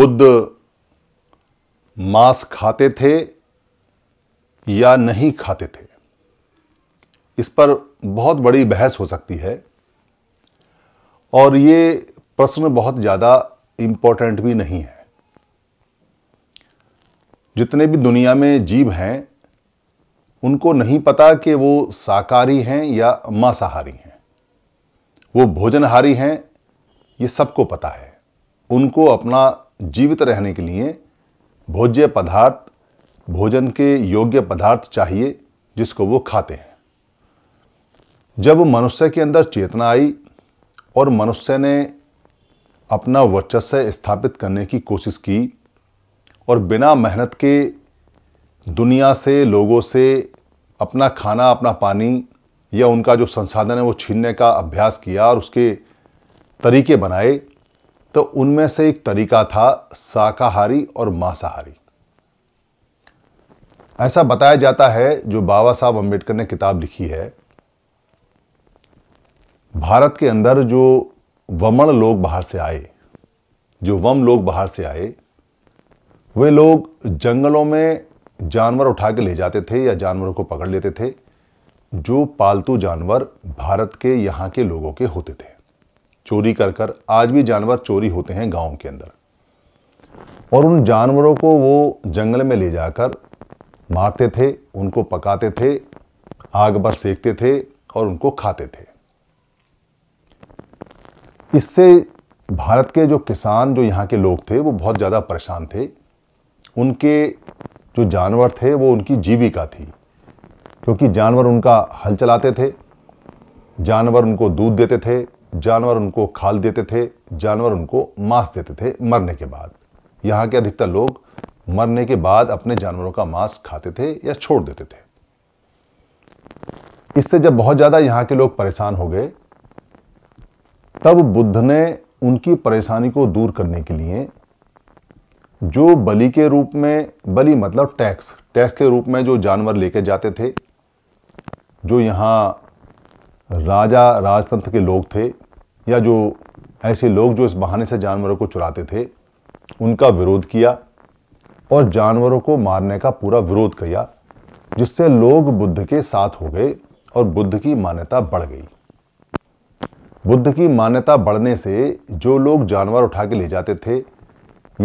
बुद्ध मांस खाते थे या नहीं खाते थे इस पर बहुत बड़ी बहस हो सकती है और ये प्रश्न बहुत ज़्यादा इम्पोर्टेंट भी नहीं है जितने भी दुनिया में जीव हैं उनको नहीं पता कि वो शाकाहारी हैं या मांसाहारी हैं वो भोजनहारी हैं ये सबको पता है उनको अपना जीवित रहने के लिए भोज्य पदार्थ भोजन के योग्य पदार्थ चाहिए जिसको वो खाते हैं जब मनुष्य के अंदर चेतना आई और मनुष्य ने अपना वर्चस्व स्थापित करने की कोशिश की और बिना मेहनत के दुनिया से लोगों से अपना खाना अपना पानी या उनका जो संसाधन है वो छीनने का अभ्यास किया और उसके तरीके बनाए तो उनमें से एक तरीका था शाकाहारी और मांसाहारी ऐसा बताया जाता है जो बाबा साहब अंबेडकर ने किताब लिखी है भारत के अंदर जो वमण लोग बाहर से आए जो वम लोग बाहर से आए वे लोग जंगलों में जानवर उठा के ले जाते थे या जानवरों को पकड़ लेते थे जो पालतू जानवर भारत के यहाँ के लोगों के होते थे चोरी कर कर आज भी जानवर चोरी होते हैं गाँव के अंदर और उन जानवरों को वो जंगल में ले जाकर मारते थे उनको पकाते थे आग पर सेकते थे और उनको खाते थे इससे भारत के जो किसान जो यहाँ के लोग थे वो बहुत ज़्यादा परेशान थे उनके जो जानवर थे वो उनकी जीविका थी क्योंकि जानवर उनका हल चलाते थे जानवर उनको दूध देते थे जानवर उनको खाल देते थे जानवर उनको मांस देते थे मरने के बाद यहाँ के अधिकतर लोग मरने के बाद अपने जानवरों का मांस खाते थे या छोड़ देते थे इससे जब बहुत ज़्यादा यहाँ के लोग परेशान हो गए तब बुद्ध ने उनकी परेशानी को दूर करने के लिए जो बलि के रूप में बलि मतलब टैक्स टैक्स के रूप में जो जानवर लेके जाते थे जो यहाँ राजा राजतंत्र के लोग थे या जो ऐसे लोग जो इस बहाने से जानवरों को चुराते थे उनका विरोध किया और जानवरों को मारने का पूरा विरोध किया जिससे लोग बुद्ध के साथ हो गए और बुद्ध की मान्यता बढ़ गई बुद्ध की मान्यता बढ़ने से जो लोग जानवर उठा के ले जाते थे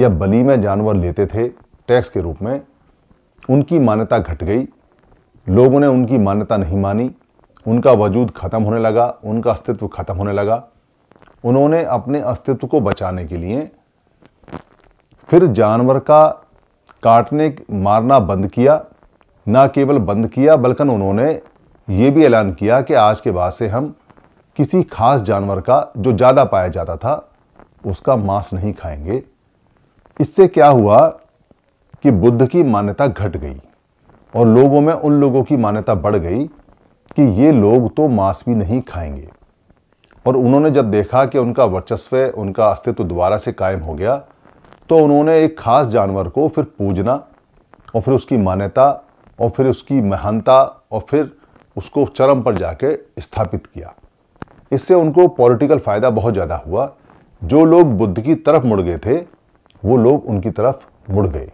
या बली में जानवर लेते थे टैक्स के रूप में उनकी मान्यता घट गई लोगों ने उनकी मान्यता नहीं मानी उनका वजूद ख़त्म होने लगा उनका अस्तित्व ख़त्म होने लगा उन्होंने अपने अस्तित्व को बचाने के लिए फिर जानवर का काटने मारना बंद किया ना केवल बंद किया बल्कि उन्होंने ये भी ऐलान किया कि आज के बाद से हम किसी खास जानवर का जो ज़्यादा पाया जाता था उसका मांस नहीं खाएंगे इससे क्या हुआ कि बुद्ध की मान्यता घट गई और लोगों में उन लोगों की मान्यता बढ़ गई कि ये लोग तो मांस भी नहीं खाएंगे और उन्होंने जब देखा कि उनका वर्चस्व उनका अस्तित्व दोबारा से कायम हो गया तो उन्होंने एक खास जानवर को फिर पूजना और फिर उसकी मान्यता और फिर उसकी महानता और फिर उसको चरम पर जाके स्थापित किया इससे उनको पॉलिटिकल फ़ायदा बहुत ज़्यादा हुआ जो लोग बुद्ध की तरफ मुड़ गए थे वो लोग उनकी तरफ मुड़ गए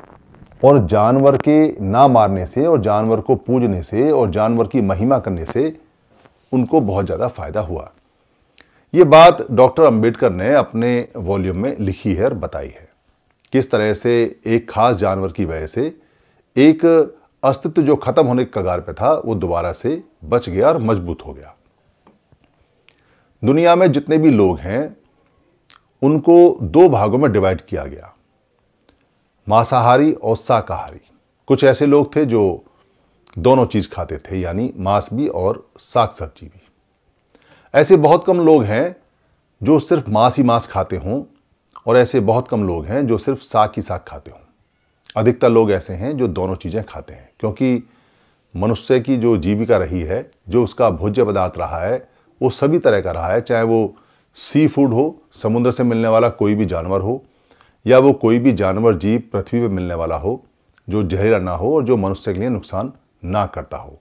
और जानवर के ना मारने से और जानवर को पूजने से और जानवर की महिमा करने से उनको बहुत ज़्यादा फ़ायदा हुआ ये बात डॉक्टर अंबेडकर ने अपने वॉल्यूम में लिखी है और बताई है किस तरह से एक खास जानवर की वजह से एक अस्तित्व जो खत्म होने के कगार पर था वो दोबारा से बच गया और मजबूत हो गया दुनिया में जितने भी लोग हैं उनको दो भागों में डिवाइड किया गया मांसाहारी और शाकाहारी कुछ ऐसे लोग थे जो दोनों चीज़ खाते थे यानी मांस भी और साग सब्जी भी ऐसे बहुत कम लोग हैं जो सिर्फ मांस ही मांस खाते हों और ऐसे बहुत कम लोग हैं जो सिर्फ साग ही साग खाते हों अधिकतर लोग ऐसे हैं जो दोनों चीज़ें खाते हैं क्योंकि मनुष्य की जो जीविका रही है जो उसका भोज्य पदार्थ रहा है वो सभी तरह का रहा है चाहे वो सी फूड हो समुद्र से मिलने वाला कोई भी जानवर हो या वो कोई भी जानवर जीव पृथ्वी पर मिलने वाला हो जो जहरीला ना हो और जो मनुष्य के लिए नुकसान ना करता हो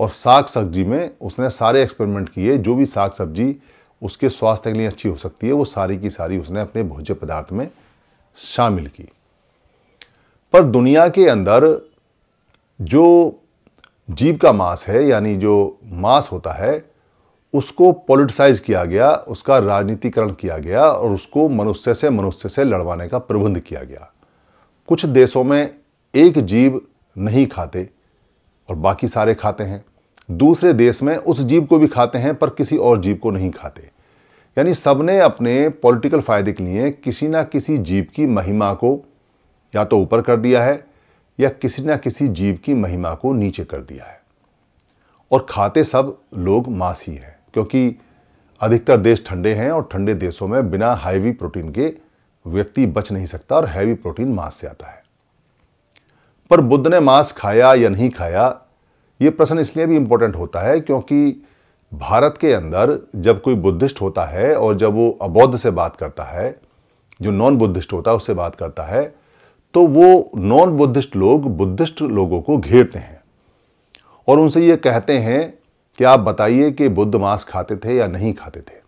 और साग सब्जी में उसने सारे एक्सपेरिमेंट किए जो भी साग सब्जी उसके स्वास्थ्य के लिए अच्छी हो सकती है वो सारी की सारी उसने अपने भोज्य पदार्थ में शामिल की पर दुनिया के अंदर जो जीव का मांस है यानी जो मांस होता है उसको पॉलिटिसाइज किया गया उसका राजनीतिकरण किया गया और उसको मनुष्य से मनुष्य से लड़वाने का प्रबंध किया गया कुछ देशों में एक जीव नहीं खाते और बाकी सारे खाते हैं दूसरे देश में उस जीव को भी खाते हैं पर किसी और जीव को नहीं खाते यानी सबने अपने पॉलिटिकल फ़ायदे के लिए किसी ना किसी जीव की महिमा को या तो ऊपर कर दिया है या किसी ना किसी जीव की महिमा को नीचे कर दिया है और खाते सब लोग मांस ही हैं क्योंकि अधिकतर देश ठंडे हैं और ठंडे देशों में बिना हैवी प्रोटीन के व्यक्ति बच नहीं सकता और हैवी प्रोटीन मांस से आता है पर बुद्ध ने मांस खाया या नहीं खाया ये प्रश्न इसलिए भी इम्पोर्टेंट होता है क्योंकि भारत के अंदर जब कोई बुद्धिस्ट होता है और जब वो अबौद्ध से बात करता है जो नॉन बुद्धिस्ट होता है उससे बात करता है तो वो नॉन बुद्धिस्ट लोग बुद्धिस्ट लोगों को घेरते हैं और उनसे ये कहते हैं कि आप बताइए कि बुद्ध मांस खाते थे या नहीं खाते थे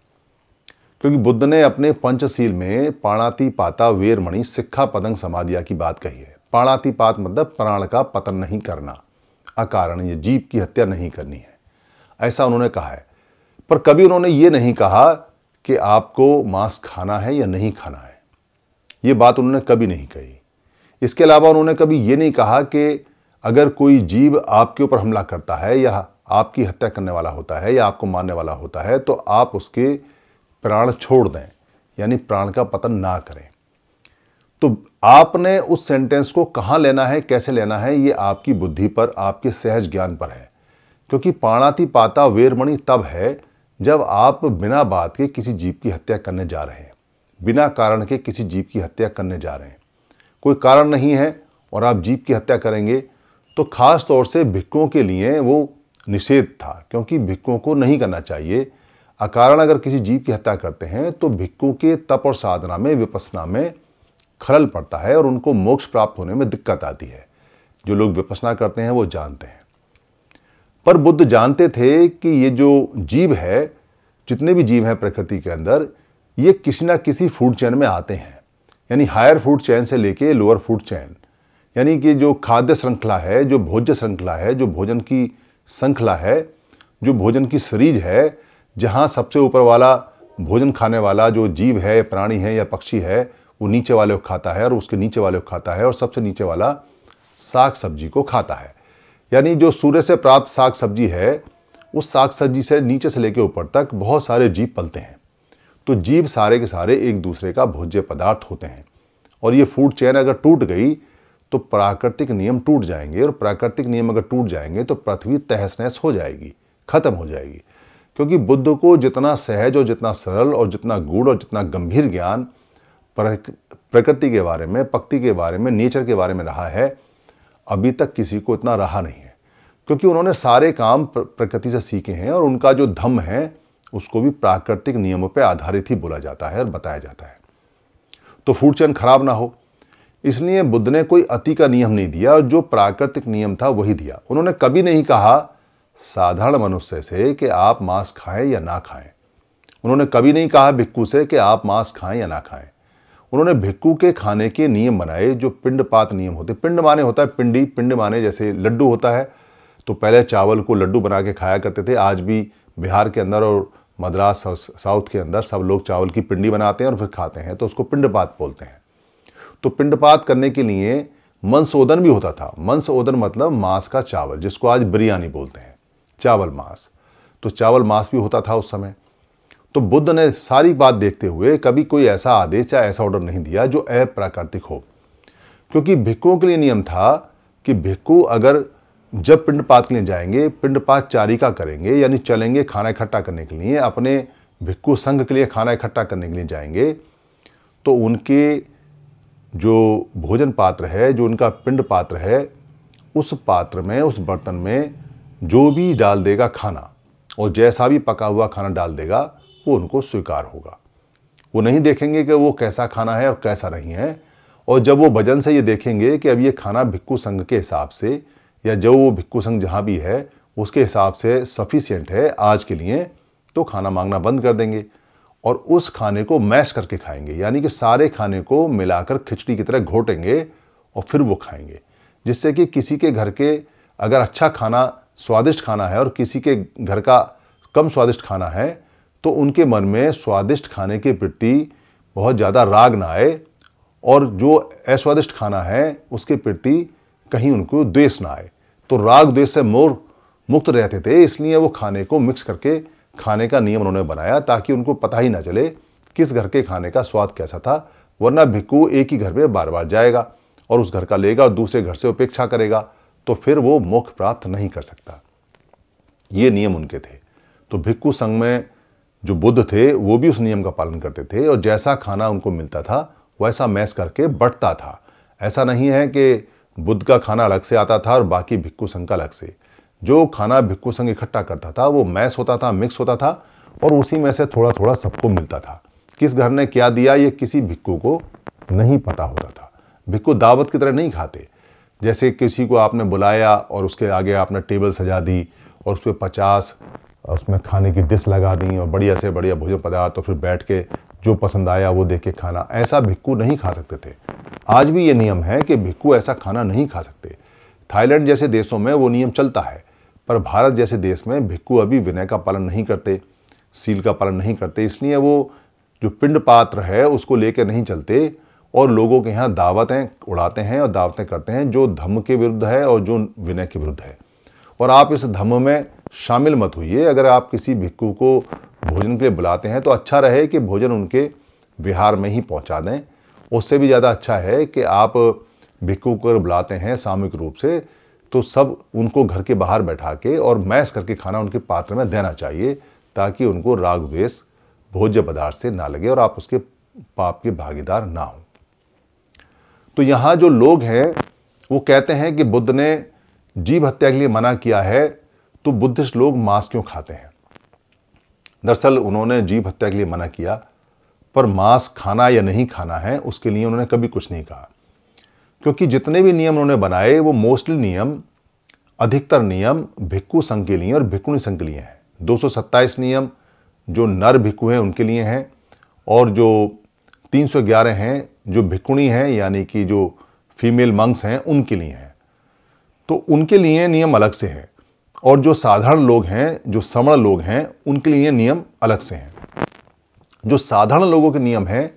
क्योंकि बुद्ध ने अपने पंचशील में पाणाति पाता वेरमणि सिक्खा पतंग समाधिया की बात कही है पाणाति पात मतलब प्राण का पतन नहीं करना अकारण ये जीव की हत्या नहीं करनी है ऐसा उन्होंने कहा है पर कभी उन्होंने ये नहीं कहा कि आपको मांस खाना है या नहीं खाना है ये बात उन्होंने कभी नहीं कही इसके अलावा उन्होंने कभी ये नहीं कहा कि अगर कोई जीव आपके ऊपर हमला करता है या आपकी हत्या करने वाला होता है या आपको मारने वाला होता है तो आप उसके प्राण छोड़ दें यानी प्राण का पतन ना करें तो आपने उस सेंटेंस को कहाँ लेना है कैसे लेना है ये आपकी बुद्धि पर आपके सहज ज्ञान पर है क्योंकि पाणाति पाता वेरमणि तब है जब आप बिना बात के किसी जीव की हत्या करने जा रहे हैं बिना कारण के किसी जीव की हत्या करने जा रहे हैं कोई कारण नहीं है और आप जीव की हत्या करेंगे तो खास तौर से भिक्कों के लिए वो निषेध था क्योंकि भिक्कों को नहीं करना चाहिए अकारण अगर किसी जीव की हत्या करते हैं तो भिक्कों के तप और साधना में विपसना में खलल पड़ता है और उनको मोक्ष प्राप्त होने में दिक्कत आती है जो लोग विपसना करते हैं वो जानते हैं पर बुद्ध जानते थे कि ये जो जीव है जितने भी जीव हैं प्रकृति के अंदर ये किसी ना किसी फूड चैन में आते हैं यानी हायर फूड चैन से लेके लोअर फूड चैन यानी कि जो खाद्य श्रृंखला है जो भोज्य श्रृंखला है जो भोजन की श्रृंखला है जो भोजन की सरीज है जहाँ सबसे ऊपर वाला भोजन खाने वाला जो जीव है प्राणी है या पक्षी है वो नीचे वाले को खाता है और उसके नीचे वाले को खाता है और सबसे नीचे वाला साग सब्जी को खाता है यानी जो सूर्य से प्राप्त साग सब्जी है उस साग सब्जी से नीचे से लेकर ऊपर तक बहुत सारे जीव पलते हैं तो जीव सारे के सारे एक दूसरे का भोज्य पदार्थ होते हैं और ये फूड चेन अगर टूट गई तो प्राकृतिक नियम टूट जाएंगे और प्राकृतिक नियम अगर टूट जाएंगे तो पृथ्वी तहस नहस हो जाएगी खत्म हो जाएगी क्योंकि बुद्ध को जितना सहज और जितना सरल और जितना गूढ़ और जितना गंभीर ज्ञान प्रकृति के बारे में पक्ति के बारे में नेचर के बारे में रहा है अभी तक किसी को इतना रहा नहीं है क्योंकि उन्होंने सारे काम प्रकृति से सीखे हैं और उनका जो धम है उसको भी प्राकृतिक नियमों पर आधारित ही बोला जाता है और बताया जाता है तो फूड चैन खराब ना हो इसलिए बुद्ध ने कोई अति का नियम नहीं दिया और जो प्राकृतिक नियम था वही दिया उन्होंने कभी नहीं कहा साधारण मनुष्य से कि आप मांस खाएं या ना खाएं उन्होंने कभी नहीं कहा भिक्कू से कि आप मांस खाएं या ना खाएं उन्होंने भिक्कू के खाने के नियम बनाए जो पिंडपात नियम होते पिंड माने होता है पिंडी पिंड माने जैसे लड्डू होता है तो पहले चावल को लड्डू बना के खाया करते थे आज भी बिहार के अंदर और मद्रास साउथ के अंदर सब लोग चावल की पिंडी बनाते हैं और फिर खाते हैं तो उसको पिंडपात बोलते हैं तो पिंडपात करने के लिए मंसोदन भी होता था मंसोदन मतलब मांस का चावल जिसको आज बिरयानी बोलते हैं चावल मांस तो चावल मांस भी होता था उस समय तो बुद्ध ने सारी बात देखते हुए कभी कोई ऐसा आदेश या ऐसा ऑर्डर नहीं दिया जो अप्राकृतिक हो क्योंकि भिक्खुओं के लिए नियम था कि भिक्खु अगर जब पिंडपात के लिए जाएंगे पिंडपात चारिका करेंगे यानी चलेंगे खाना इकट्ठा करने के लिए अपने भिक्खु संघ के लिए खाना इकट्ठा करने के लिए जाएंगे तो उनके जो भोजन पात्र है जो उनका पिंड पात्र है उस पात्र में उस बर्तन में जो भी डाल देगा खाना और जैसा भी पका हुआ खाना डाल देगा वो उनको स्वीकार होगा वो नहीं देखेंगे कि वो कैसा खाना है और कैसा नहीं है और जब वो भजन से ये देखेंगे कि अब ये खाना भिक्खू संघ के हिसाब से या जो वो भिक्खू संघ जहाँ भी है उसके हिसाब से सफिशियंट है आज के लिए तो खाना मांगना बंद कर देंगे और उस खाने को मैश करके खाएंगे यानी कि सारे खाने को मिलाकर खिचड़ी की तरह घोटेंगे और फिर वो खाएंगे जिससे कि किसी के घर के अगर अच्छा खाना स्वादिष्ट खाना है और किसी के घर का कम स्वादिष्ट खाना है तो उनके मन में स्वादिष्ट खाने के प्रति बहुत ज़्यादा राग ना आए और जो अस्वादिष्ट खाना है उसके प्रति कहीं उनको द्वेष ना आए तो राग द्वेष से मोर मुक्त रहते थे इसलिए वो खाने को मिक्स करके खाने का नियम उन्होंने बनाया ताकि उनको पता ही ना चले किस घर के खाने का स्वाद कैसा था वरना भिक्कू एक ही घर में बार बार जाएगा और उस घर का लेगा और दूसरे घर से उपेक्षा करेगा तो फिर वो मोक्ष प्राप्त नहीं कर सकता ये नियम उनके थे तो भिक्कू संघ में जो बुद्ध थे वो भी उस नियम का पालन करते थे और जैसा खाना उनको मिलता था वैसा मैस करके बटता था ऐसा नहीं है कि बुद्ध का खाना अलग से आता था और बाकी भिक्खु संघ का अलग से जो खाना भिक्खु संघ इकट्ठा करता था वो मैस होता था मिक्स होता था और उसी में से थोड़ा थोड़ा सबको मिलता था किस घर ने क्या दिया ये किसी भिक्खु को नहीं पता होता था भिक्खु दावत की तरह नहीं खाते जैसे किसी को आपने बुलाया और उसके आगे आपने टेबल सजा दी और उस पर पचास उसमें खाने की डिश लगा दी और बढ़िया से बढ़िया भोजन पदार्थ और फिर बैठ के जो पसंद आया वो देख के खाना ऐसा भिक्खू नहीं खा सकते थे आज भी ये नियम है कि भिक्कू ऐसा खाना नहीं खा सकते थाईलैंड जैसे देशों में वो नियम चलता है पर भारत जैसे देश में भिक्खू अभी विनय का पालन नहीं करते सील का पालन नहीं करते इसलिए वो जो पिंड पात्र है उसको लेकर नहीं चलते और लोगों के यहाँ दावतें उड़ाते हैं और दावतें करते हैं जो धम्म के विरुद्ध है और जो विनय के विरुद्ध है और आप इस धम्म में शामिल मत होइए अगर आप किसी भिक्खु को भोजन के लिए बुलाते हैं तो अच्छा रहे कि भोजन उनके विहार में ही पहुंचा दें उससे भी ज़्यादा अच्छा है कि आप भिक्खु को बुलाते हैं सामूहिक रूप से तो सब उनको घर के बाहर बैठा के और मैस करके खाना उनके पात्र में देना चाहिए ताकि उनको राग द्वेष भोज्य पदार्थ से ना लगे और आप उसके पाप के भागीदार ना हों तो यहाँ जो लोग हैं वो कहते हैं कि बुद्ध ने जीव हत्या के लिए मना किया है तो बुद्धिस्ट लोग मांस क्यों खाते हैं दरअसल उन्होंने जीव हत्या के लिए मना किया पर मांस खाना या नहीं खाना है उसके लिए उन्होंने कभी कुछ नहीं कहा क्योंकि जितने भी नियम उन्होंने बनाए वो मोस्टली नियम अधिकतर नियम भिक्खु संघ के लिए और भिक्खुणी संघ के लिए हैं दो नियम जो नर भिक्खु हैं उनके लिए हैं और जो 311 हैं जो भिक्कुणी हैं यानी कि जो फीमेल मंग्स हैं उनके लिए हैं तो उनके लिए नियम अलग से हैं और जो साधारण लोग हैं जो समण लोग हैं उनके लिए नियम अलग से हैं जो साधारण लोगों के नियम हैं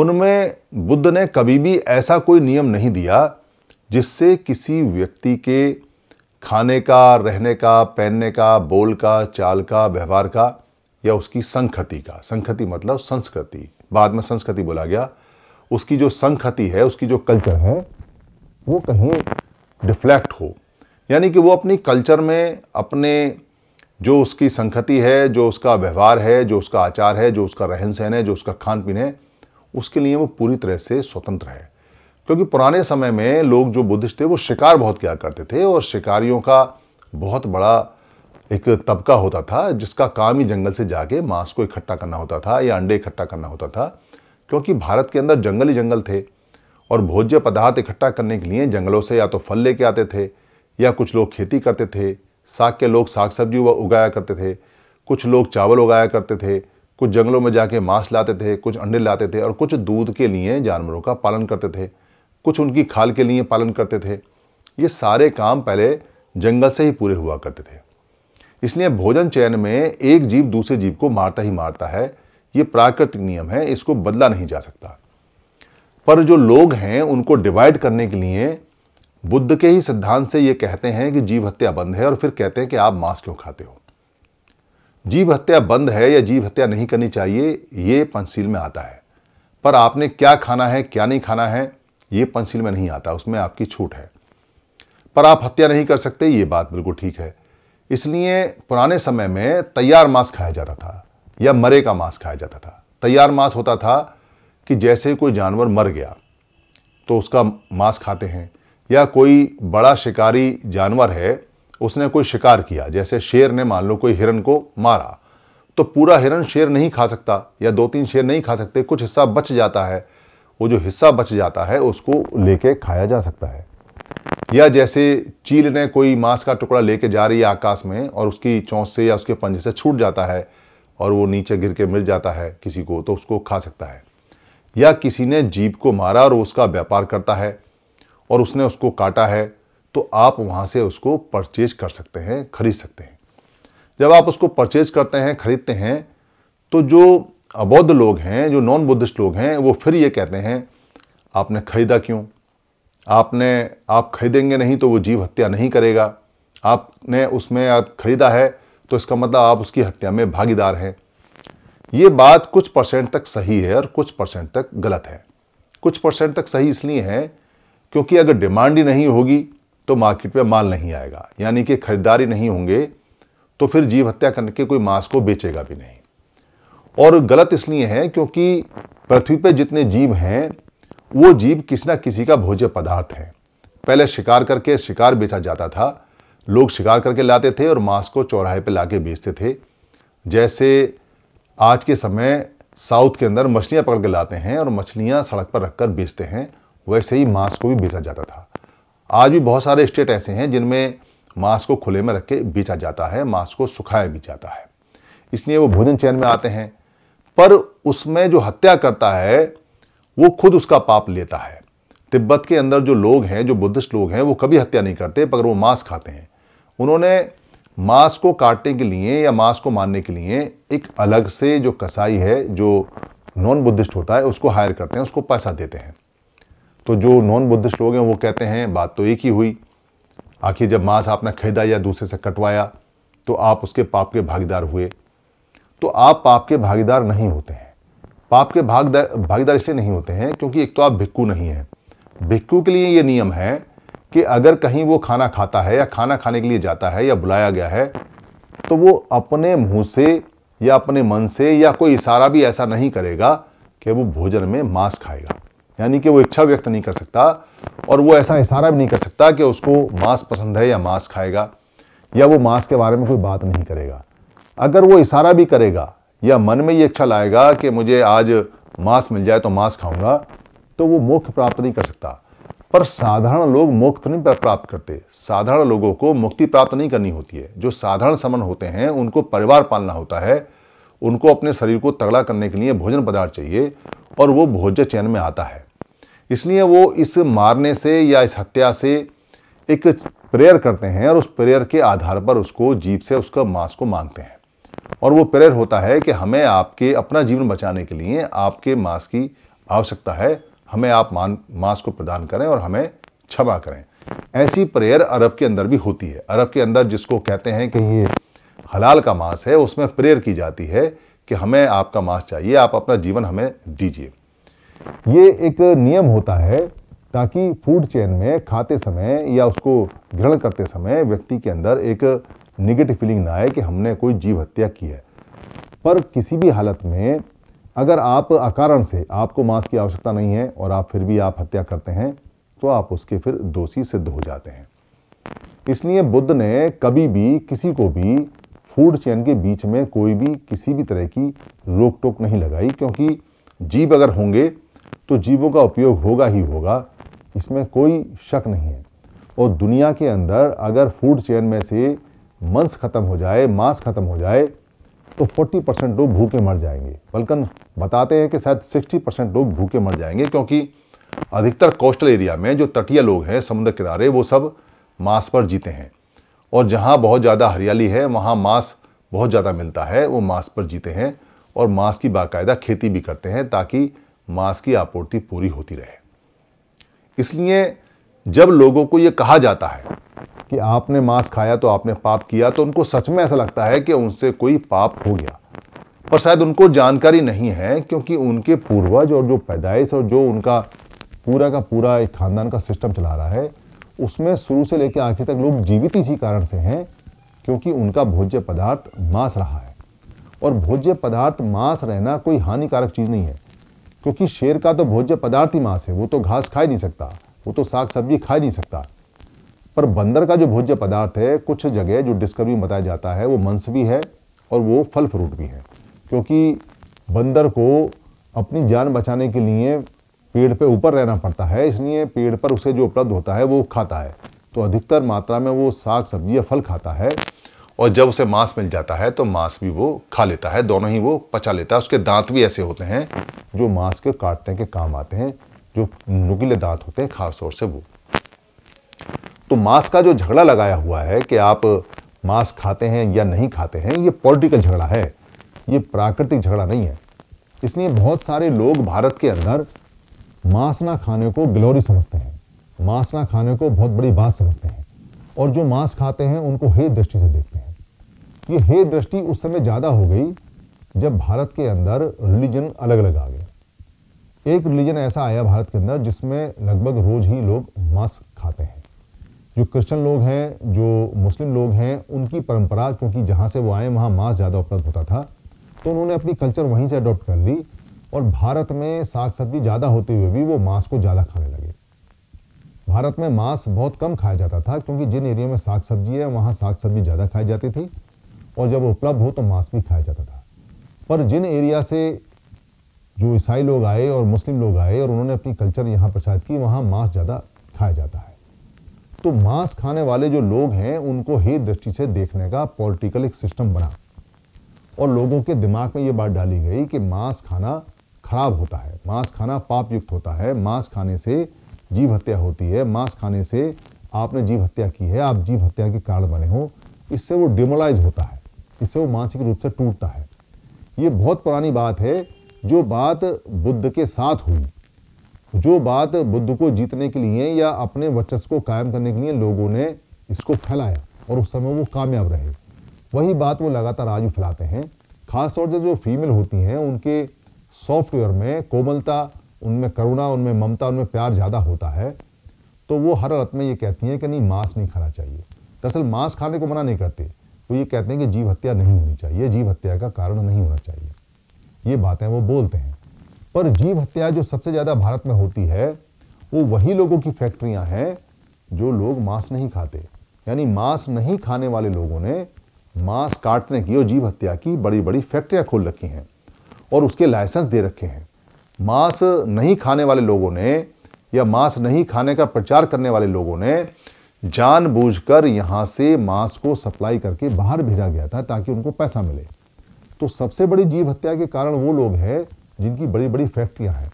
उनमें बुद्ध ने कभी भी ऐसा कोई नियम नहीं दिया जिससे किसी व्यक्ति के खाने का रहने का पहनने का बोल का चाल का व्यवहार का या उसकी संखति का संखति मतलब संस्कृति बाद में संस्कृति बोला गया उसकी जो संखति है उसकी जो कल्चर है वो कहीं डिफ्लेक्ट हो यानी कि वो अपनी कल्चर में अपने जो उसकी संखति है जो उसका व्यवहार है जो उसका आचार है जो उसका रहन सहन है जो उसका खान पीन है उसके लिए वो पूरी तरह से स्वतंत्र है क्योंकि पुराने समय में लोग जो बुद्धिस्ट थे वो शिकार बहुत किया करते थे और शिकारियों का बहुत बड़ा एक तबका होता था जिसका काम ही जंगल से जाके मांस को इकट्ठा करना होता था या अंडे इकट्ठा करना होता था क्योंकि भारत के अंदर जंगल ही जंगल थे और भोज्य पदार्थ इकट्ठा करने के लिए जंगलों से या तो फल लेके आते थे या कुछ लोग खेती करते थे साग के लोग साग सब्जी व उगाया करते थे कुछ लोग चावल उगाया करते थे कुछ जंगलों में जाके मांस लाते थे कुछ अंडे लाते थे और कुछ दूध के लिए जानवरों का पालन करते थे कुछ उनकी खाल के लिए पालन करते थे ये सारे काम पहले जंगल से ही पूरे हुआ करते थे इसलिए भोजन चयन में एक जीव दूसरे जीव को मारता ही मारता है ये प्राकृतिक नियम है इसको बदला नहीं जा सकता पर जो लोग हैं उनको डिवाइड करने के लिए बुद्ध के ही सिद्धांत से ये कहते हैं कि जीव हत्या बंद है और फिर कहते हैं कि आप मांस क्यों खाते हो जीव हत्या बंद है या जीव हत्या नहीं करनी चाहिए ये पंचशील में आता है पर आपने क्या खाना है क्या नहीं खाना है ये पंचशील में नहीं आता उसमें आपकी छूट है पर आप हत्या नहीं कर सकते ये बात बिल्कुल ठीक है इसलिए पुराने समय में तैयार मांस खाया जाता था या मरे का मांस खाया जाता था तैयार मांस होता था कि जैसे कोई जानवर मर गया तो उसका मांस खाते हैं या कोई बड़ा शिकारी जानवर है उसने कोई शिकार किया जैसे शेर ने मान लो कोई हिरण को मारा तो पूरा हिरण शेर नहीं खा सकता या दो तीन शेर नहीं खा सकते कुछ हिस्सा बच जाता है वो जो हिस्सा बच जाता है उसको लेके खाया जा सकता है या जैसे चील ने कोई मांस का टुकड़ा लेके जा रही है आकाश में और उसकी चौंस से या उसके पंजे से छूट जाता है और वो नीचे गिर के मिल जाता है किसी को तो उसको खा सकता है या किसी ने जीप को मारा और उसका व्यापार करता है और उसने उसको काटा है तो आप वहाँ से उसको परचेज कर सकते हैं खरीद सकते हैं जब आप उसको परचेज करते हैं खरीदते हैं तो जो अबौद्ध लोग हैं जो नॉन बुद्धिस्ट लोग हैं वो फिर ये कहते हैं आपने खरीदा क्यों आपने आप खरीदेंगे नहीं तो वो जीव हत्या नहीं करेगा आपने उसमें आप खरीदा है तो इसका मतलब आप उसकी हत्या में भागीदार हैं ये बात कुछ परसेंट तक सही है और कुछ परसेंट तक गलत है कुछ परसेंट तक सही इसलिए है क्योंकि अगर डिमांड ही नहीं होगी तो मार्केट में माल नहीं आएगा यानी कि खरीदारी नहीं होंगे तो फिर जीव हत्या करके कोई मांस को बेचेगा भी नहीं और गलत इसलिए है क्योंकि पृथ्वी पर जितने जीव हैं वो जीव किसी ना किसी का भोज्य पदार्थ है पहले शिकार करके शिकार बेचा जाता था लोग शिकार करके लाते थे और मांस को चौराहे पर ला बेचते थे जैसे आज के समय साउथ के अंदर मछलियाँ पकड़ के लाते हैं और मछलियाँ सड़क पर रखकर बेचते हैं वैसे ही मांस को भी बेचा जाता था आज भी बहुत सारे स्टेट ऐसे हैं जिनमें मांस को खुले में रख के बेचा जाता है मांस को सुखाया भी जाता है इसलिए वो भोजन चयन में आते हैं पर उसमें जो हत्या करता है वो खुद उसका पाप लेता है तिब्बत के अंदर जो लोग हैं जो बुद्धिस्ट लोग हैं वो कभी हत्या नहीं करते पर वो मांस खाते हैं उन्होंने मांस को काटने के लिए या मांस को मारने के लिए एक अलग से जो कसाई है जो नॉन बुद्धिस्ट होता है उसको हायर करते हैं उसको पैसा देते हैं तो जो नॉन बुद्धिस्ट लोग हैं वो कहते हैं बात तो एक ही हुई आखिर जब मांस आपने खरीदा या दूसरे से कटवाया तो आप उसके पाप के भागीदार हुए तो आप पाप के भागीदार नहीं होते हैं पाप के भागदार भागीदार इसलिए नहीं होते हैं क्योंकि एक तो आप भिक्कू नहीं हैं भिक्कू के लिए ये नियम है कि अगर कहीं वो खाना खाता है या खाना खाने के लिए जाता है या बुलाया गया है तो वो अपने मुंह से या अपने मन से या कोई इशारा भी ऐसा नहीं करेगा कि वो भोजन में मांस खाएगा यानी कि वो इच्छा व्यक्त नहीं कर सकता और वो ऐसा इशारा भी नहीं कर सकता कि उसको मांस पसंद है या मांस खाएगा या वो मांस के बारे में कोई बात नहीं करेगा अगर वो इशारा भी करेगा या मन में ये इच्छा लाएगा कि मुझे आज मांस मिल जाए तो मांस खाऊंगा तो वो मोक्ष प्राप्त नहीं कर सकता पर साधारण लोग मोक्ष तो नहीं प्राप्त करते साधारण लोगों को मुक्ति प्राप्त नहीं करनी होती है जो साधारण समन होते हैं उनको परिवार पालना होता है उनको अपने शरीर को तगड़ा करने के लिए भोजन पदार्थ चाहिए और वो भोज्य चयन में आता है इसलिए वो इस मारने से या इस हत्या से एक प्रेयर करते हैं और उस प्रेयर के आधार पर उसको जीप से उसका मांस को मांगते हैं और वो प्रेयर होता है कि हमें आपके अपना जीवन बचाने के लिए आपके मांस की आवश्यकता है हमें आप मान मांस को प्रदान करें और हमें क्षमा करें ऐसी प्रेयर अरब के अंदर भी होती है अरब के अंदर जिसको कहते हैं कि ये हलाल का मांस है उसमें प्रेयर की जाती है कि हमें आपका मांस चाहिए आप अपना जीवन हमें दीजिए ये एक नियम होता है ताकि फूड चेन में खाते समय या उसको ग्रहण करते समय व्यक्ति के अंदर एक निगेटिव फीलिंग ना आए कि हमने कोई जीव हत्या की है पर किसी भी हालत में अगर आप अकारण से आपको मांस की आवश्यकता नहीं है और आप फिर भी आप हत्या करते हैं तो आप उसके फिर दोषी सिद्ध हो जाते हैं इसलिए बुद्ध ने कभी भी किसी को भी फूड चेन के बीच में कोई भी किसी भी तरह की रोक टोक नहीं लगाई क्योंकि जीव अगर होंगे तो जीवों का उपयोग होगा ही होगा इसमें कोई शक नहीं है और दुनिया के अंदर अगर फूड चेन में से मंस ख़त्म हो जाए मांस ख़त्म हो जाए तो 40 परसेंट लोग भूखे मर जाएंगे बल्कि बताते हैं कि शायद 60 परसेंट लोग भूखे मर जाएंगे क्योंकि अधिकतर कोस्टल एरिया में जो तटीय लोग हैं समुद्र किनारे वो सब मांस पर जीते हैं और जहाँ बहुत ज़्यादा हरियाली है वहाँ मांस बहुत ज़्यादा मिलता है वो मांस पर जीते हैं और मांस की बाकायदा खेती भी करते हैं ताकि मांस की आपूर्ति पूरी होती रहे इसलिए जब लोगों को यह कहा जाता है कि आपने मांस खाया तो आपने पाप किया तो उनको सच में ऐसा लगता है कि उनसे कोई पाप हो गया पर शायद उनको जानकारी नहीं है क्योंकि उनके पूर्वज और जो पैदाइश और जो उनका पूरा का पूरा एक खानदान का सिस्टम चला रहा है उसमें शुरू से लेकर आखिर तक लोग जीवित इसी कारण से हैं क्योंकि उनका भोज्य पदार्थ मांस रहा है और भोज्य पदार्थ मांस रहना कोई हानिकारक चीज़ नहीं है क्योंकि शेर का तो भोज्य पदार्थ ही मांस है वो तो घास खा ही नहीं सकता वो तो साग सब्जी खा ही नहीं सकता पर बंदर का जो भोज्य पदार्थ है कुछ जगह जो डिस्कवरी में बताया जाता है वो मंस भी है और वो फल फ्रूट भी है क्योंकि बंदर को अपनी जान बचाने के लिए पेड़ पे ऊपर रहना पड़ता है इसलिए पेड़ पर उसे जो उपलब्ध होता है वो खाता है तो अधिकतर मात्रा में वो साग सब्जी या फल खाता है और जब उसे मांस मिल जाता है तो मांस भी वो खा लेता है दोनों ही वो पचा लेता है उसके दांत भी ऐसे होते हैं जो मांस के काटने के काम आते हैं जो नुकीले दांत होते हैं खासतौर से वो तो मांस का जो झगड़ा लगाया हुआ है कि आप मांस खाते हैं या नहीं खाते हैं ये पॉलिटिकल झगड़ा है ये प्राकृतिक झगड़ा नहीं है इसलिए बहुत सारे लोग भारत के अंदर मांस ना खाने को ग्लोरी समझते हैं मांस ना खाने को बहुत बड़ी बात समझते हैं और जो मांस खाते हैं उनको हे दृष्टि से देखते हैं ये हे दृष्टि उस समय ज़्यादा हो गई जब भारत के अंदर रिलीजन अलग अलग आ गए एक रिलीजन ऐसा आया भारत के अंदर जिसमें लगभग रोज़ ही लोग मांस खाते हैं जो क्रिश्चियन लोग हैं जो मुस्लिम लोग हैं उनकी परंपरा क्योंकि जहाँ से वो आए वहाँ मांस ज़्यादा उपलब्ध होता था तो उन्होंने अपनी कल्चर वहीं से अडॉप्ट कर ली और भारत में साग सब्जी ज़्यादा होते हुए भी वो मांस को ज़्यादा खाने लगे भारत में मांस बहुत कम खाया जाता था क्योंकि जिन एरिया में साग सब्जी है वहाँ साग सब्जी ज़्यादा खाई जाती थी और जब उपलब्ध हो तो मांस भी खाया जाता था पर जिन एरिया से जो ईसाई लोग आए और मुस्लिम लोग आए और उन्होंने अपनी कल्चर यहाँ प्रसारित की वहाँ मांस ज़्यादा खाया जाता है तो मांस खाने वाले जो लोग हैं उनको ही दृष्टि से देखने का पॉलिटिकल एक सिस्टम बना और लोगों के दिमाग में ये बात डाली गई कि मांस खाना खराब होता है मांस खाना पापयुक्त होता है मांस खाने से जीव हत्या होती है मांस खाने से आपने जीव हत्या की है आप जीव हत्या के कारण बने हो इससे वो डिमोलाइज होता है इससे वो मानसिक रूप से टूटता है ये बहुत पुरानी बात है जो बात बुद्ध के साथ हुई जो बात बुद्ध को जीतने के लिए या अपने वर्चस्व को कायम करने के लिए लोगों ने इसको फैलाया और उस समय वो कामयाब रहे वही बात वो लगातार आज फैलाते हैं खासतौर से जो फीमेल होती हैं उनके सॉफ्टवेयर में कोमलता उनमें करुणा उनमें ममता उनमें प्यार ज़्यादा होता है तो वो हर हालत में ये कहती हैं कि नहीं मांस नहीं खाना चाहिए दरअसल मांस खाने को मना नहीं करते तो ये कहते हैं कि जीव हत्या नहीं होनी चाहिए जीव हत्या का कारण नहीं होना चाहिए ये बातें वो बोलते हैं पर जीव हत्या जो सबसे ज़्यादा भारत में होती है वो वही लोगों की फैक्ट्रियां हैं जो लोग मांस नहीं खाते यानी मांस नहीं खाने वाले लोगों ने मांस काटने की और जीव हत्या की बड़ी बड़ी फैक्ट्रियां खोल रखी हैं और उसके लाइसेंस दे रखे हैं मांस नहीं खाने वाले लोगों ने या मांस नहीं खाने का प्रचार करने वाले लोगों ने जानबूझकर यहां से मांस को सप्लाई करके बाहर भेजा गया था ताकि उनको पैसा मिले तो सबसे बड़ी जीव हत्या के कारण वो लोग हैं जिनकी बड़ी बड़ी फैक्ट्रियां हैं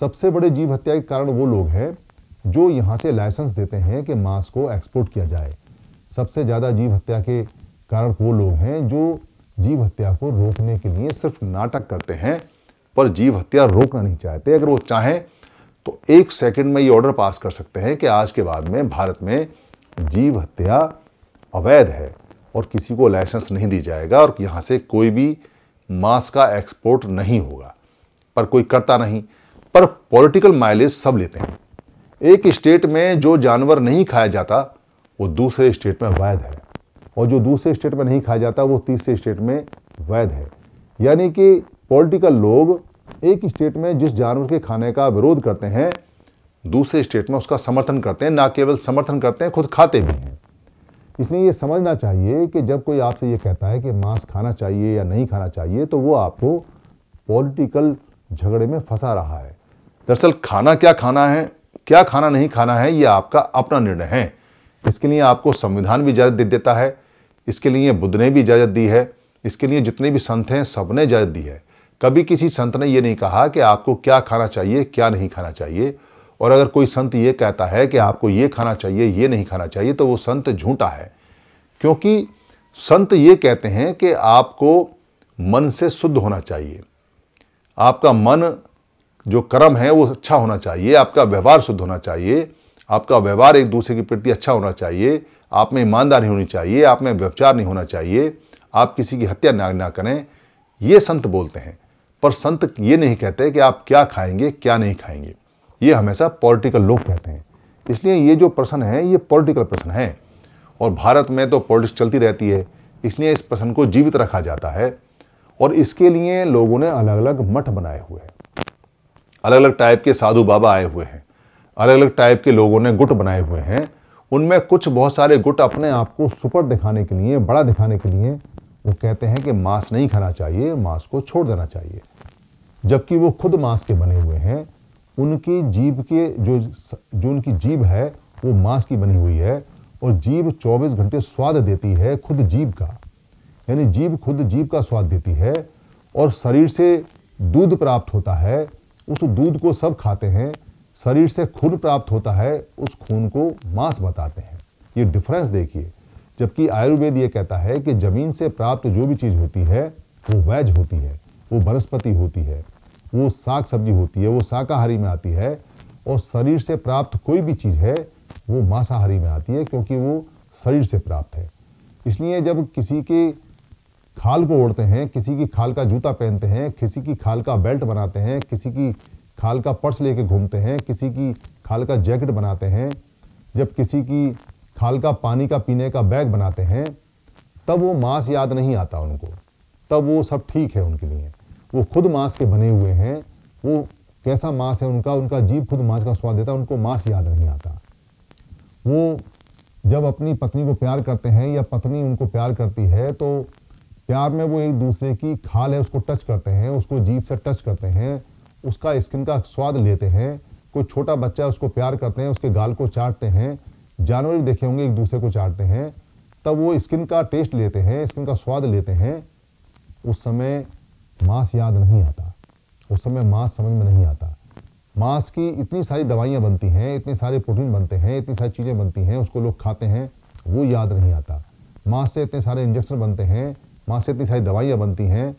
सबसे बड़े जीव हत्या के कारण वो लोग हैं जो यहाँ से लाइसेंस देते हैं कि मांस को एक्सपोर्ट किया जाए सबसे ज़्यादा जीव हत्या के कारण वो लोग हैं जो जीव हत्या को रोकने के लिए सिर्फ नाटक करते हैं पर जीव हत्या रोकना नहीं चाहते अगर वो चाहें तो एक सेकंड में ये ऑर्डर पास कर सकते हैं कि आज के बाद में भारत में जीव हत्या अवैध है और किसी को लाइसेंस नहीं दी जाएगा और यहाँ से कोई भी मांस का एक्सपोर्ट नहीं होगा पर कोई करता नहीं पर पॉलिटिकल माइलेज सब लेते हैं एक स्टेट में जो जानवर नहीं खाया जाता वो दूसरे स्टेट में वैध है और जो दूसरे स्टेट में नहीं खाया जाता वो तीसरे स्टेट में वैध है यानी कि पॉलिटिकल लोग एक स्टेट में जिस जानवर के खाने का विरोध करते हैं दूसरे स्टेट में उसका समर्थन करते हैं ना केवल समर्थन करते हैं खुद खाते भी हैं इसलिए ये समझना चाहिए कि जब कोई आपसे ये कहता है कि मांस खाना चाहिए या नहीं खाना चाहिए तो वो आपको पॉलिटिकल झगड़े में फंसा रहा है दरअसल खाना क्या खाना है क्या खाना नहीं खाना है ये आपका अपना निर्णय है इसके लिए आपको संविधान भी इजाज़त दे देता है इसके लिए बुद्ध ने भी इजाज़त दी है इसके लिए जितने भी संत हैं सबने इजाज़त दी है कभी किसी संत ने यह नहीं कहा कि आपको क्या खाना चाहिए क्या नहीं खाना चाहिए और अगर कोई संत ये कहता है कि आपको ये खाना चाहिए ये नहीं खाना चाहिए तो वो संत झूठा है क्योंकि संत ये कहते हैं कि आपको मन से शुद्ध होना चाहिए आपका मन जो कर्म है वो अच्छा होना चाहिए आपका व्यवहार शुद्ध होना चाहिए आपका व्यवहार एक दूसरे के प्रति अच्छा होना चाहिए आप में ईमानदारी होनी चाहिए आप में व्यवचार नहीं होना चाहिए आप किसी की हत्या ना ना करें ये संत बोलते हैं पर संत ये नहीं कहते कि आप क्या खाएंगे क्या नहीं खाएंगे ये हमेशा पॉलिटिकल लोग कहते हैं इसलिए ये जो प्रश्न है ये पॉलिटिकल प्रश्न है और भारत में तो पॉलिटिक्स चलती रहती है इसलिए इस प्रश्न को जीवित रखा जाता है और इसके लिए लोगों ने अलग अलग मठ बनाए हुए हैं अलग अलग टाइप के साधु बाबा आए हुए हैं अलग अलग टाइप के लोगों ने गुट बनाए हुए हैं उनमें कुछ बहुत सारे गुट अपने आप को सुपर दिखाने के लिए बड़ा दिखाने के लिए वो कहते हैं कि मांस नहीं खाना चाहिए मांस को छोड़ देना चाहिए जबकि वो खुद मांस के बने हुए हैं उनकी जीव के जो जो उनकी जीव है वो मांस की बनी हुई है और जीव 24 घंटे स्वाद देती है खुद जीव का यानी जीव खुद जीव का स्वाद देती है और शरीर से दूध प्राप्त होता है उस दूध को सब खाते हैं शरीर से खून प्राप्त होता है उस खून को मांस बताते हैं ये डिफरेंस देखिए जबकि आयुर्वेद ये कहता है कि जमीन से प्राप्त जो भी चीज़ होती है वो वैज होती है वो वनस्पति होती है वो साग सब्जी होती है वो शाकाहारी में आती है और शरीर से प्राप्त कोई भी चीज़ है वो मांसाहारी में आती है क्योंकि वो शरीर से प्राप्त है इसलिए जब किसी के खाल को ओढ़ते हैं किसी की खाल का जूता पहनते हैं किसी की खाल का बेल्ट बनाते हैं किसी की खाल का पर्स लेके घूमते हैं किसी की खाल का जैकेट बनाते हैं जब किसी की खाल का पानी का पीने का बैग बनाते हैं तब वो मांस याद नहीं आता उनको तब वो सब ठीक है उनके लिए वो खुद मांस के बने हुए हैं वो कैसा मांस है उनका उनका जीव खुद मांस का स्वाद देता है उनको मांस याद नहीं आता वो जब अपनी पत्नी को प्यार करते हैं या पत्नी उनको प्यार करती है तो प्यार में वो एक दूसरे की खाल है उसको टच करते हैं उसको जीप से टच करते हैं उसका स्किन का स्वाद लेते हैं कोई छोटा बच्चा है उसको प्यार करते हैं उसके गाल को चाटते हैं जानवर भी देखे होंगे एक दूसरे को चाटते हैं तब वो स्किन का टेस्ट लेते हैं स्किन का स्वाद लेते हैं उस समय मांस याद नहीं आता उस समय मांस समझ में नहीं आता मांस की इतनी सारी दवाइयाँ बनती हैं इतने सारे प्रोटीन बनते हैं इतनी सारी चीज़ें बनती हैं उसको लोग खाते हैं वो याद नहीं आता मांस से इतने सारे इंजेक्शन बनते हैं मांस से इतनी सारी दवाइयाँ बनती हैं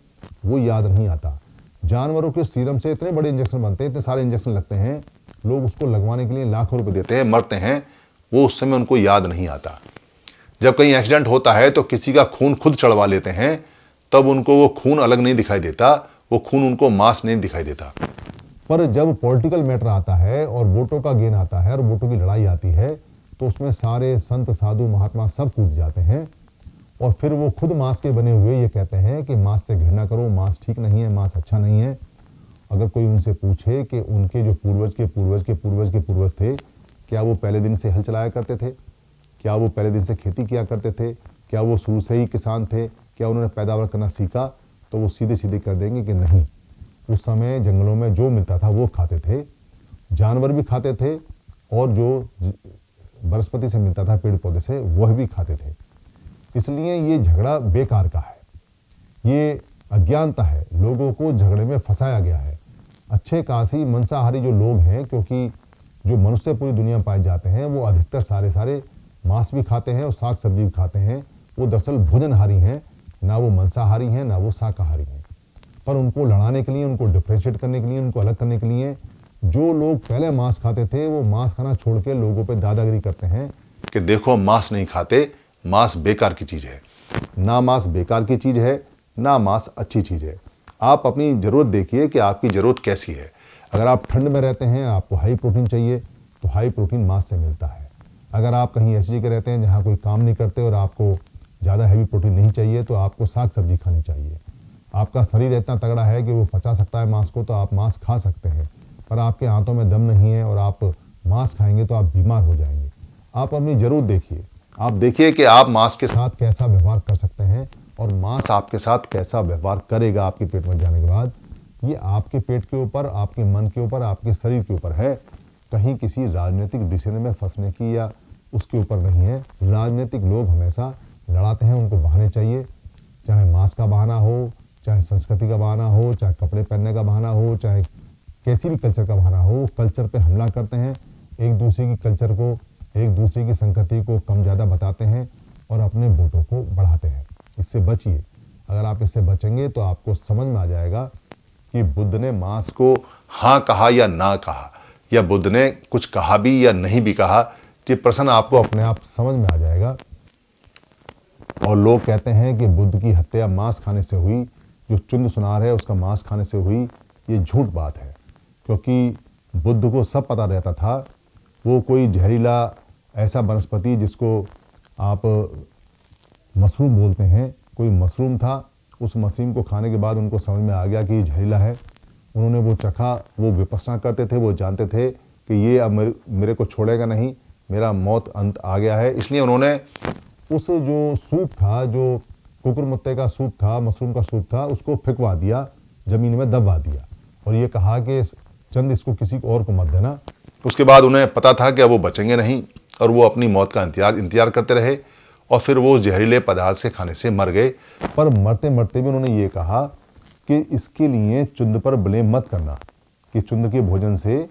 वो याद नहीं आता जानवरों के सीरम से इतने बड़े इंजेक्शन बनते हैं इतने सारे इंजेक्शन लगते हैं लोग उसको लगवाने के लिए लाखों रुपए देते हैं मरते हैं वो उस समय उनको याद नहीं आता जब कहीं एक्सीडेंट होता है तो किसी का खून खुद चढ़वा लेते हैं तब उनको वो खून अलग नहीं दिखाई देता वो खून उनको मांस नहीं दिखाई देता पर जब पॉलिटिकल मैटर आता है और वोटों का गेन आता है और वोटों की लड़ाई आती है तो उसमें सारे संत साधु महात्मा सब कूद जाते हैं और फिर वो खुद मांस के बने हुए ये कहते हैं कि मांस से घृणा करो मांस ठीक नहीं है मांस अच्छा नहीं है अगर कोई उनसे पूछे कि उनके जो पूर्वज के पूर्वज के पूर्वज के पूर्वज थे क्या वो पहले दिन से हल चलाया करते थे क्या वो पहले दिन से खेती किया करते थे क्या वो शुरू से ही किसान थे क्या उन्होंने पैदावार करना सीखा तो वो सीधे सीधे कर देंगे कि नहीं उस समय जंगलों में जो मिलता था वो खाते थे जानवर भी खाते थे और जो वनस्पति से मिलता था पेड़ पौधे से वह भी खाते थे इसलिए ये झगड़ा बेकार का है ये अज्ञानता है लोगों को झगड़े में फंसाया गया है अच्छे काशी मंसाहारी जो लोग हैं क्योंकि जो मनुष्य पूरी दुनिया में पाए जाते हैं वो अधिकतर सारे सारे मांस भी खाते हैं और साग सब्जी भी खाते हैं वो दरअसल भोजनहारी हैं ना वो मांसाहारी हैं ना वो शाकाहारी हैं पर उनको लड़ाने के लिए उनको डिफ्रेंशिएट करने के लिए उनको अलग करने के लिए जो लोग पहले मांस खाते थे वो मांस खाना छोड़ के लोगों पर दादागिरी करते हैं कि देखो मांस नहीं खाते मांस बेकार की चीज़ है ना मांस बेकार की चीज़ है ना मांस अच्छी चीज़ है आप अपनी ज़रूरत देखिए कि आपकी ज़रूरत कैसी है अगर आप ठंड में रहते हैं आपको हाई प्रोटीन चाहिए तो हाई प्रोटीन मांस से मिलता है अगर आप कहीं ऐसी जगह रहते हैं जहाँ कोई काम नहीं करते और आपको ज़्यादा हैवी प्रोटीन नहीं चाहिए तो आपको साग सब्जी खानी चाहिए आपका शरीर इतना तगड़ा है कि वो पचा सकता है मांस को तो आप मांस खा सकते हैं पर आपके हाथों में दम नहीं है और आप मांस खाएंगे तो आप बीमार हो जाएंगे आप अपनी ज़रूर देखिए आप देखिए कि आप मांस के साथ कैसा व्यवहार कर सकते हैं और मांस आपके साथ कैसा व्यवहार करेगा आपके पेट में जाने के बाद ये आपके पेट के ऊपर आपके मन के ऊपर आपके शरीर के ऊपर है कहीं किसी राजनीतिक डिसीजन में फंसने की या उसके ऊपर नहीं है राजनीतिक लोग हमेशा लड़ाते हैं उनको बहाने चाहिए चाहे मास्क का बहाना हो चाहे संस्कृति का बहाना हो चाहे कपड़े पहनने का बहाना हो चाहे कैसी भी कल्चर का बहाना हो कल्चर पे हमला करते हैं एक दूसरे की कल्चर को एक दूसरे की संस्कृति को कम ज़्यादा बताते हैं और अपने वोटों को बढ़ाते हैं इससे बचिए अगर आप इससे बचेंगे तो आपको समझ में आ जाएगा कि बुद्ध ने मांस को हाँ कहा या ना कहा या बुद्ध ने कुछ कहा भी या नहीं भी कहा ये प्रश्न आपको अपने आप समझ में आ जाएगा और लोग कहते हैं कि बुद्ध की हत्या मांस खाने से हुई जो चुंद सुनार है उसका मांस खाने से हुई ये झूठ बात है क्योंकि बुद्ध को सब पता रहता था वो कोई जहरीला ऐसा वनस्पति जिसको आप मशरूम बोलते हैं कोई मशरूम था उस मशरूम को खाने के बाद उनको समझ में आ गया कि ये जहरीला है उन्होंने वो चखा वो विपसना करते थे वो जानते थे कि ये अब मेरे, मेरे को छोड़ेगा नहीं मेरा मौत अंत आ गया है इसलिए उन्होंने उस जो सूप था जो कुकुरमुत्ते का सूप था मशरूम का सूप था उसको फेंकवा दिया ज़मीन में दबवा दिया और ये कहा कि चंद इसको किसी और को मत देना उसके बाद उन्हें पता था कि अब वो बचेंगे नहीं और वो अपनी मौत का इंतजार इंतजार करते रहे और फिर वो जहरीले पदार्थ के खाने से मर गए पर मरते मरते भी उन्होंने ये कहा कि इसके लिए चुंद पर ब्लेम मत करना कि चुंद के भोजन से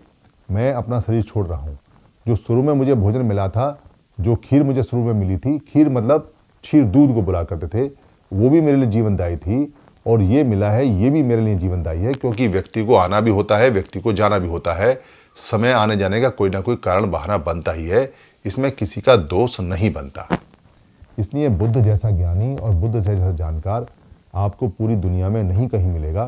मैं अपना शरीर छोड़ रहा हूँ जो शुरू में मुझे भोजन मिला था जो खीर मुझे शुरू में मिली थी खीर मतलब खीर दूध को बुला करते थे वो भी मेरे लिए जीवनदायी थी और ये मिला है ये भी मेरे लिए जीवनदायी है क्योंकि व्यक्ति को आना भी होता है व्यक्ति को जाना भी होता है समय आने जाने का कोई ना कोई कारण बहाना बनता ही है इसमें किसी का दोष नहीं बनता इसलिए बुद्ध जैसा ज्ञानी और बुद्ध जैसा जानकार आपको पूरी दुनिया में नहीं कहीं मिलेगा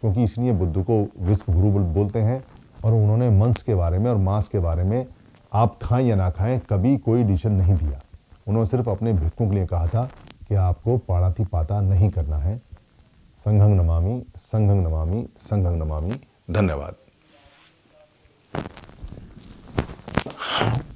क्योंकि इसलिए बुद्ध को विश्व गुरु बोलते हैं और उन्होंने मंस के बारे में और मांस के बारे में आप खाएं या ना खाएं कभी कोई डिसीजन नहीं दिया उन्होंने सिर्फ अपने भिक्षुओं के लिए कहा था कि आपको पाड़ाथी पाता नहीं करना है संघंग नमामि संघंग नमामि संघंग नमामि धन्यवाद